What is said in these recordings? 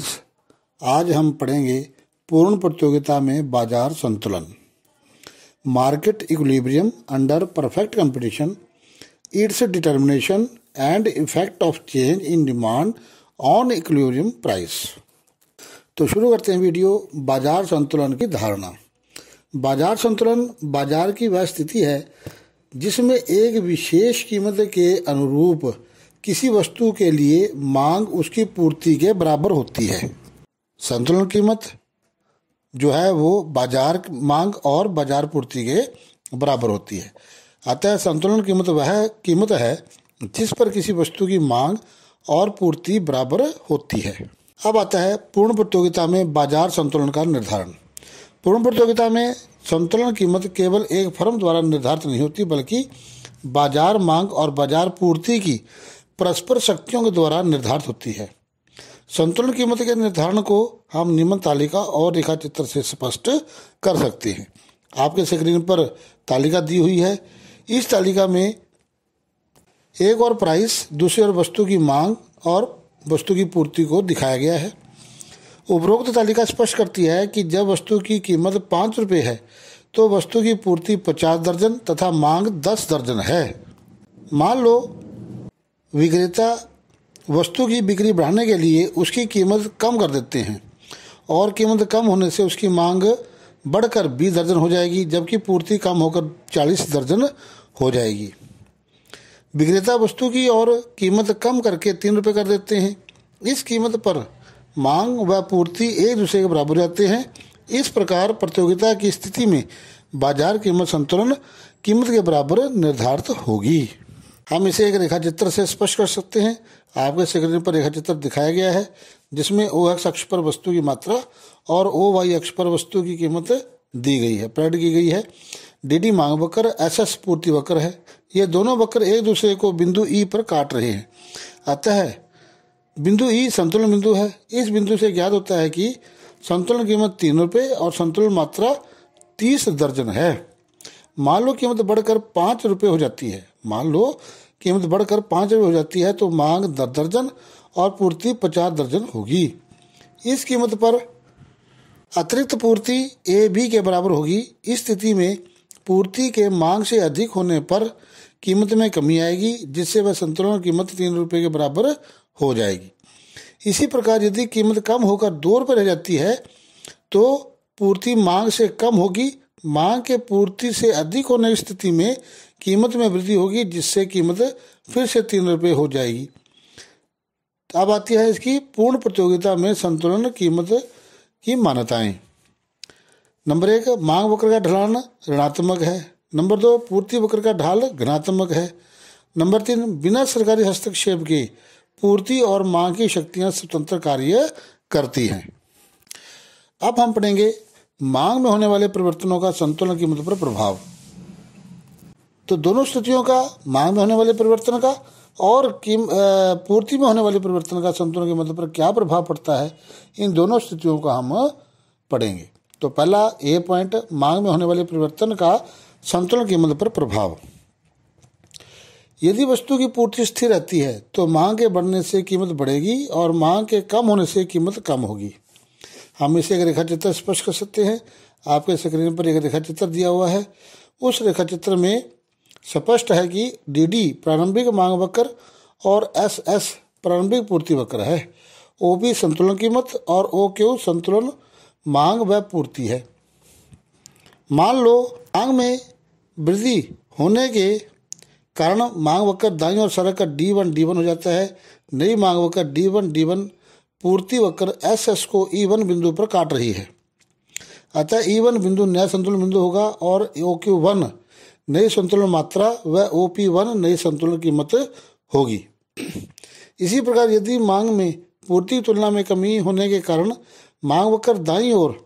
friends आज हम पढ़ेंगे पूर्ण प्रतियोगिता में बाजार संतुलन market equilibrium under perfect competition its determination and effect of change in demand on equilibrium price तो शुरू करते हैं वीडियो बाजार संतुलन की धारणा बाजार संतुलन बाजार की वह स्थिति है जिसमें एक विशेष कीमत के अनुरूप किसी वस्तु के लिए मांग उसकी पूर्ति के बराबर होती है संतुलन कीमत जो है वो बाजार मांग और बाजार पूर्ति के बराबर होती है अतः संतुलन कीमत वह कीमत है जिस पर किसी वस्तु की मांग और पूर्ति बराबर होती है अब आता है पूर्ण प्रतियोगिता में बाजार संतुलन का निर्धारण पूर्ण प्रतियोगिता में संतुलन कीमत केवल एक फर्म द्वारा निर्धारित नहीं होती बल्कि बाजार मांग और बाजार पूर्ति की परस्पर शक्तियों के द्वारा निर्धारित होती है संतुलन कीमत के निर्धारण को हम निम्न तालिका और रेखा चित्र से स्पष्ट कर सकते हैं आपके स्क्रीन पर तालिका दी हुई है इस तालिका में एक और प्राइस दूसरी और वस्तु की मांग और वस्तु की पूर्ति को दिखाया गया है उपरोक्त तालिका स्पष्ट करती है कि जब वस्तु की कीमत पाँच रुपये है तो वस्तु की पूर्ति पचास दर्जन तथा मांग दस दर्जन है मान लो विक्रेता वस्तु की बिक्री बढ़ाने के लिए उसकी कीमत कम कर देते हैं और कीमत कम होने से उसकी मांग बढ़कर बीस दर्जन हो जाएगी जबकि पूर्ति कम होकर चालीस दर्जन हो जाएगी विक्रेता वस्तु की और कीमत कम करके तीन रुपये कर देते हैं इस कीमत पर मांग व पूर्ति एक दूसरे के बराबर जाते हैं इस प्रकार प्रतियोगिता की स्थिति में बाजार कीमत संतुलन कीमत के बराबर निर्धारित होगी हम इसे एक रेखा चित्र से स्पष्ट कर सकते हैं आपके स्क्रीन पर रेखा चित्र दिखाया गया है जिसमें ओ एक्स अक्ष पर वस्तु की मात्रा और ओ वाई अक्ष पर वस्तु की कीमत दी गई है प्रेड की गई है डी डी मांग वक्र एस एस पूर्ति वक्र है ये दोनों वक्र एक दूसरे को बिंदु ई e पर काट रहे हैं अतः बिंदु ई e संतुलन बिंदु है इस बिंदु से ज्ञात होता है कि संतुलन कीमत तीन रुपये और संतुलन मात्रा तीस दर्जन है मान लो कीमत बढ़कर पाँच रुपये हो जाती है मान लो कीमत बढ़कर पाँच रुपये हो जाती है तो मांग दस दर्जन और पूर्ति पचास दर्जन होगी इस कीमत पर अतिरिक्त पूर्ति ए बी के बराबर होगी इस स्थिति में पूर्ति के मांग से अधिक होने पर कीमत में कमी आएगी जिससे वह संतुलन कीमत तीन रुपये के बराबर हो जाएगी इसी प्रकार यदि कीमत कम होकर दो रुपये रह जाती है तो पूर्ति मांग से कम होगी मांग के पूर्ति से अधिक होने की स्थिति में कीमत में वृद्धि होगी जिससे कीमत फिर से तीन रुपये हो जाएगी अब आती है इसकी पूर्ण प्रतियोगिता में संतुलन कीमत की मान्यताएं नंबर एक मांग वक्र का ढलान ऋणात्मक है नंबर दो पूर्ति वक्र का ढाल घनात्मक है नंबर तीन बिना सरकारी हस्तक्षेप के पूर्ति और मांग की शक्तियां स्वतंत्र कार्य करती हैं अब हम पढ़ेंगे मांग में होने वाले परिवर्तनों का संतुलन कीमत पर प्रभाव तो दोनों स्थितियों का मांग में होने वाले परिवर्तन का और कीम पूर्ति में होने वाले परिवर्तन का संतुलन के मतलब पर क्या प्रभाव पड़ता है इन दोनों स्थितियों का हम पढ़ेंगे तो पहला ए पॉइंट मांग में होने वाले परिवर्तन का संतुलन कीमत पर प्रभाव यदि वस्तु की पूर्ति स्थिर रहती है तो मांग के बढ़ने से कीमत बढ़ेगी और मांग के कम होने से कीमत कम होगी हम इसे एक रेखा चित्र स्पष्ट कर सकते हैं आपके स्क्रीन पर एक रेखा चित्र दिया हुआ है उस रेखा चित्र में स्पष्ट है कि डी डी प्रारंभिक मांग वक्र और एस एस प्रारंभिक पूर्ति वक्र है ओ बी संतुलन कीमत और ओ क्यू संतुलन मांग व पूर्ति है मान लो मांग में वृद्धि होने के कारण मांग वक्र दाई और सरक का डी वन डी वन हो जाता है नई मांग वक्र डी वन डी वन पूर्ति वक्र एस एस को ई e वन बिंदु पर काट रही है अतः ई e वन बिंदु नया संतुलन बिंदु होगा और ओ क्यू वन नई संतुलन मात्रा व ओ पी वन नई संतुलन कीमत होगी इसी प्रकार यदि मांग में पूर्ति तुलना में कमी होने के कारण मांग वक्र दाई ओर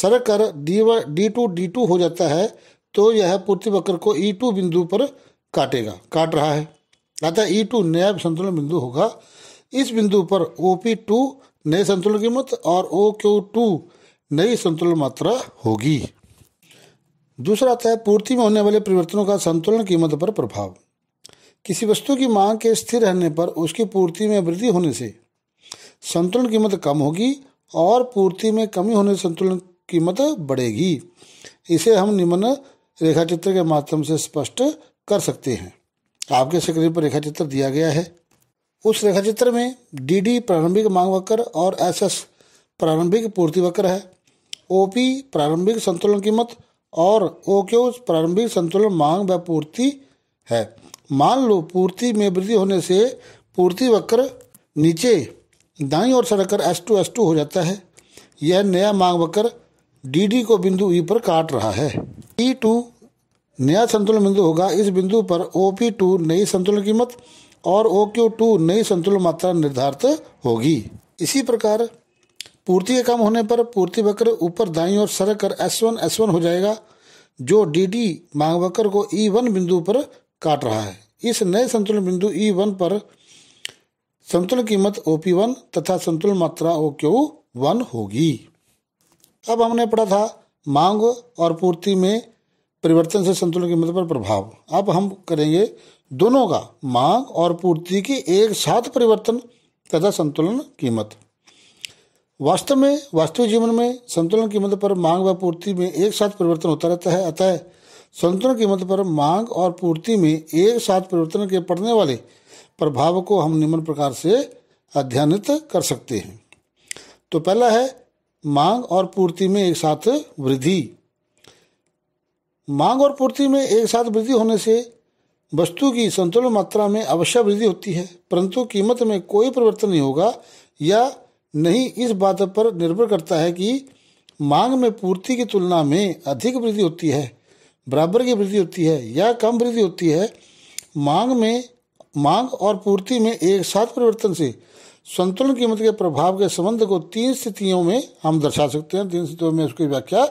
सर कर डी व डी टू डी टू हो जाता है तो यह पूर्ति वक्र को ई e टू बिंदु पर काटेगा काट रहा है अतः ई टू नया संतुलन बिंदु होगा इस बिंदु पर ओ पी टू नए संतुलन कीमत और ओ क्यू टू नई संतुलन मात्रा होगी दूसरा आता है पूर्ति में होने वाले परिवर्तनों का संतुलन कीमत पर प्रभाव किसी वस्तु की मांग के स्थिर रहने पर उसकी पूर्ति में वृद्धि होने से संतुलन कीमत कम होगी और पूर्ति में कमी होने संतुलन कीमत बढ़ेगी इसे हम निम्न रेखा चित्र के माध्यम से स्पष्ट कर सकते हैं आपके स्क्रीन पर रेखा चित्र दिया गया है उस रेखाचित्र में डीडी प्रारंभिक मांग वक्र और एसएस प्रारंभिक पूर्ति वक्र है ओपी प्रारंभिक संतुलन कीमत और ओक्यू प्रारंभिक संतुलन मांग व पूर्ति है मान लो पूर्ति में वृद्धि होने से पूर्ति वक्र नीचे दाई और कर एस टू एस टू हो जाता है यह नया मांग वक्र डी को बिंदु ई e पर काट रहा है ई टू नया संतुलन बिंदु होगा इस बिंदु पर ओ पी टू नई संतुलन कीमत और ओ क्यू टू नई संतुलन मात्रा निर्धारित होगी इसी प्रकार पूर्ति के कम होने पर पूर्ति वक्र ऊपर दाई और सरक कर एस वन एस वन हो जाएगा जो डी डी मांग वक्र को ई e वन बिंदु पर काट रहा है इस नए संतुलन बिंदु ई e वन पर संतुलन कीमत ओ पी वन तथा संतुलन मात्रा ओ क्यू वन होगी अब हमने पढ़ा था मांग और पूर्ति में परिवर्तन से संतुलन कीमत पर प्रभाव अब हम करेंगे दोनों का मांग और पूर्ति के एक साथ परिवर्तन तथा संतुलन कीमत वास्तव में वास्तविक जीवन में संतुलन कीमत पर मांग व पूर्ति में एक साथ परिवर्तन होता रहता है अतः संतुलन कीमत पर मांग और पूर्ति में एक साथ परिवर्तन के पड़ने वाले प्रभाव को हम निम्न प्रकार से अध्ययनित कर सकते हैं तो पहला है मांग और पूर्ति में एक साथ वृद्धि मांग और पूर्ति में एक साथ वृद्धि होने से वस्तु की संतुलन मात्रा में अवश्य वृद्धि होती है परंतु कीमत में कोई परिवर्तन नहीं होगा या नहीं इस बात पर निर्भर करता है कि मांग में पूर्ति की तुलना में अधिक वृद्धि होती है बराबर की वृद्धि होती है या कम वृद्धि होती है मांग में मांग और पूर्ति में एक साथ परिवर्तन से संतुलन कीमत के प्रभाव के संबंध को तीन स्थितियों में हम दर्शा सकते हैं तीन स्थितियों में उसकी व्याख्या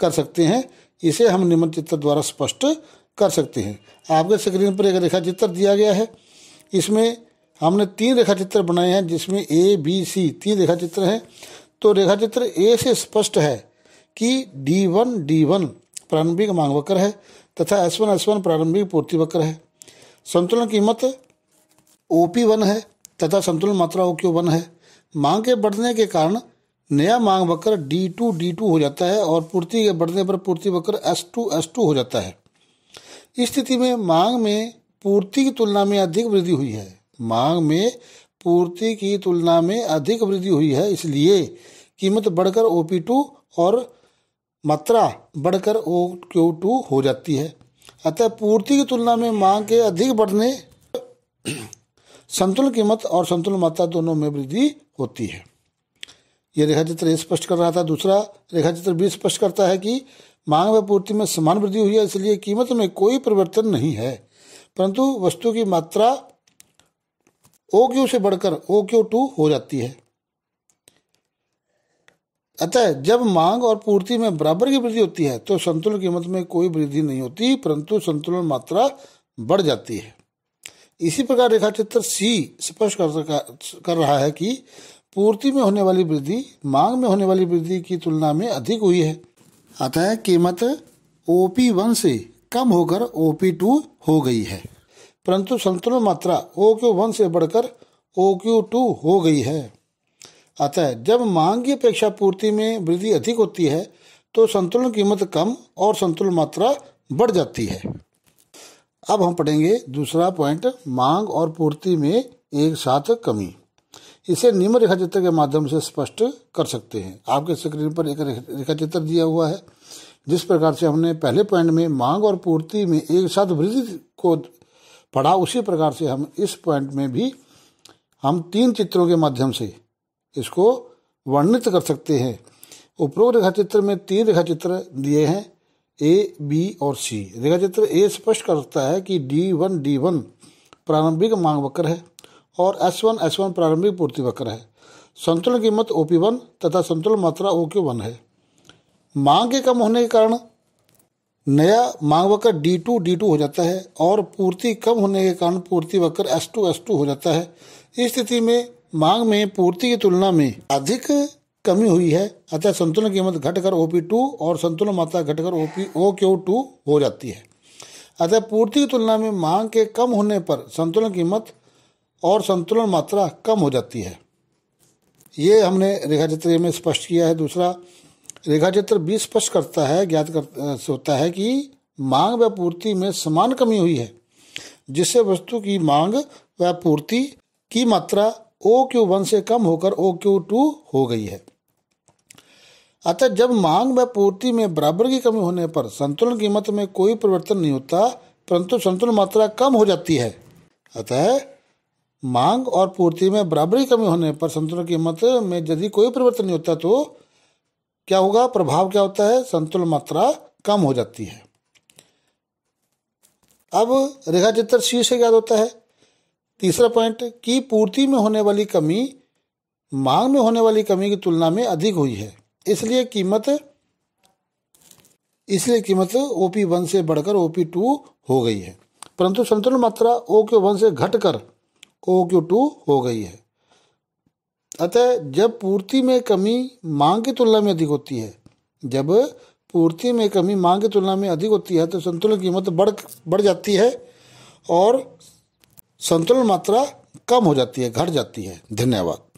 कर सकते हैं इसे हम निम्न चित्र द्वारा स्पष्ट कर सकते हैं आपके स्क्रीन पर एक रेखा चित्र दिया गया है इसमें हमने तीन रेखा चित्र बनाए हैं जिसमें ए बी सी तीन रेखा चित्र हैं तो रेखा चित्र ए से स्पष्ट है कि डी वन डी वन प्रारंभिक मांग वक्र है तथा एस वन एस वन प्रारंभिक पूर्ति वक्र है संतुलन कीमत ओ पी वन है तथा संतुलन मात्रा ओ क्यू वन है मांग के बढ़ने के कारण नया मांग वक्र डी टू डी टू हो जाता है और पूर्ति के बढ़ने पर पूर्ति वक्र एस टू एस टू हो जाता है इस स्थिति में मांग में पूर्ति की तुलना में अधिक वृद्धि हुई है मांग में पूर्ति की तुलना में अधिक वृद्धि हुई है इसलिए कीमत बढ़कर ओ पी टू और मात्रा बढ़कर ओ क्यू टू हो जाती है अतः पूर्ति की तुलना में मांग के अधिक बढ़ने संतुलन कीमत और संतुलन मात्रा दोनों में वृद्धि होती है यह रेखा चित्र स्पष्ट कर रहा था दूसरा रेखा चित्र भी स्पष्ट करता है कि मांग व पूर्ति में समान वृद्धि हुई है इसलिए कीमत में कोई परिवर्तन नहीं है परंतु वस्तु की मात्रा ओ क्यू से बढ़कर ओ क्यू टू हो जाती है अतः जब मांग और पूर्ति में बराबर की वृद्धि होती है तो संतुलन कीमत में कोई वृद्धि नहीं होती परंतु संतुलन मात्रा बढ़ जाती है इसी प्रकार रेखा चित्र सी स्पष्ट कर, कर रहा है कि पूर्ति में होने वाली वृद्धि मांग में होने वाली वृद्धि की तुलना में अधिक हुई है अतः कीमत ओ पी वन से कम होकर ओ पी टू हो गई है परंतु संतुलन मात्रा ओ क्यू वन से बढ़कर ओ क्यू टू हो गई है अतः जब मांग की अपेक्षा पूर्ति में वृद्धि अधिक होती है तो संतुलन कीमत कम और संतुलन मात्रा बढ़ जाती है अब हम पढ़ेंगे दूसरा पॉइंट मांग और पूर्ति में एक साथ कमी इसे निम्न रेखा चित्र के माध्यम से स्पष्ट कर सकते हैं आपके स्क्रीन पर एक रेखा चित्र दिया हुआ है जिस प्रकार से हमने पहले पॉइंट में मांग और पूर्ति में एक साथ वृद्धि को पढ़ा उसी प्रकार से हम इस पॉइंट में भी हम तीन चित्रों के माध्यम से इसको वर्णित कर सकते हैं उपरोक्त रेखाचित्र में तीन रेखा चित्र दिए हैं ए बी और सी रेखा चित्र ए स्पष्ट करता है कि डी वन डी वन प्रारंभिक मांग वक्र है और एस वन एस वन प्रारंभिक पूर्ति वक्र है संतुलन कीमत ओ पी वन तथा संतुलन मात्रा ओ क्यू वन है मांग के कम होने के कारण नया मांग वक्र डी टू डी टू हो जाता है और पूर्ति कम होने के कारण पूर्ति वक्र एस टू एस टू हो जाता है इस स्थिति में मांग में पूर्ति की तुलना में अधिक कमी हुई है अतः संतुलन कीमत घटकर पी टू और संतुलन मात्रा घटकर पी ओ क्यू टू हो जाती है अतः पूर्ति की तुलना में मांग के कम होने पर संतुलन कीमत और संतुलन मात्रा कम हो जाती है ये हमने रेखा चित्र में स्पष्ट किया है दूसरा रेखा चित्र भी स्पष्ट करता है ज्ञात कर होता है कि मांग व पूर्ति में समान कमी हुई है जिससे वस्तु की मांग व पूर्ति की मात्रा ओ क्यू वन से कम होकर ओ क्यू टू हो गई है अतः जब मांग व पूर्ति में बराबर की कमी होने पर संतुलन कीमत में कोई परिवर्तन नहीं होता परंतु संतुलन मात्रा कम हो जाती है अतः मांग और पूर्ति में बराबरी कमी होने पर संतुलन कीमत में यदि कोई परिवर्तन नहीं होता तो क्या होगा प्रभाव क्या होता है संतुलन मात्रा कम हो जाती है अब रेखा चित्र सी से याद होता है तीसरा पॉइंट कि पूर्ति में होने वाली कमी मांग में होने वाली कमी की तुलना में अधिक हुई है इसलिए कीमत इसलिए कीमत ओपी वन से बढ़कर ओपी टू हो गई है परंतु संतुलन मात्रा ओ के वन से घटकर OQ2 हो गई है अतः जब पूर्ति में कमी मांग की तुलना में अधिक होती है जब पूर्ति में कमी मांग की तुलना में अधिक होती है तो संतुलन कीमत बढ़ बढ़ जाती है और संतुलन मात्रा कम हो जाती है घट जाती है धन्यवाद